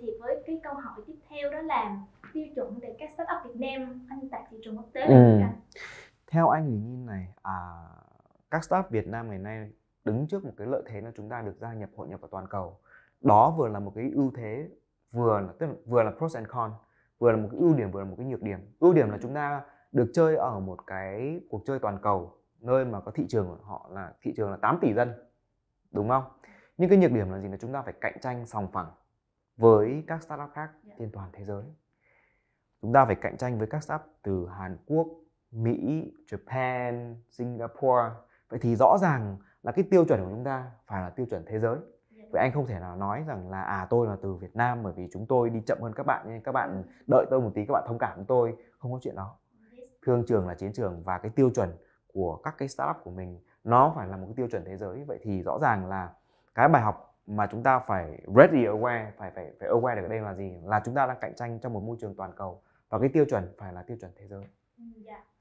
thì với cái câu hỏi tiếp theo đó là tiêu chuẩn để các startup Việt Nam anh tại thị trường quốc tế là ừ. Anh? Theo anh thì như này, à, các startup Việt Nam ngày nay đứng trước một cái lợi thế là chúng ta được gia nhập hội nhập vào toàn cầu. Đó vừa là một cái ưu thế, vừa là tức là, vừa là pros and cons, vừa là một cái ưu điểm vừa là một cái nhược điểm. Ưu điểm là chúng ta được chơi ở một cái cuộc chơi toàn cầu nơi mà có thị trường của họ là thị trường là 8 tỷ dân đúng không? Nhưng cái nhược điểm là gì là chúng ta phải cạnh tranh sòng phẳng với các startup khác dạ. trên toàn thế giới chúng ta phải cạnh tranh với các startup từ Hàn Quốc Mỹ Japan Singapore vậy thì rõ ràng là cái tiêu chuẩn của chúng ta phải là tiêu chuẩn thế giới dạ. vậy anh không thể nào nói rằng là à tôi là từ Việt Nam bởi vì chúng tôi đi chậm hơn các bạn nên các bạn đợi tôi một tí các bạn thông cảm với tôi không có chuyện đó thương trường là chiến trường và cái tiêu chuẩn của các cái startup của mình nó phải là một cái tiêu chuẩn thế giới vậy thì rõ ràng là cái bài học mà chúng ta phải ready aware phải phải phải aware được ở đây là gì là chúng ta đang cạnh tranh trong một môi trường toàn cầu và cái tiêu chuẩn phải là tiêu chuẩn thế giới. Yeah. Ừ, dạ.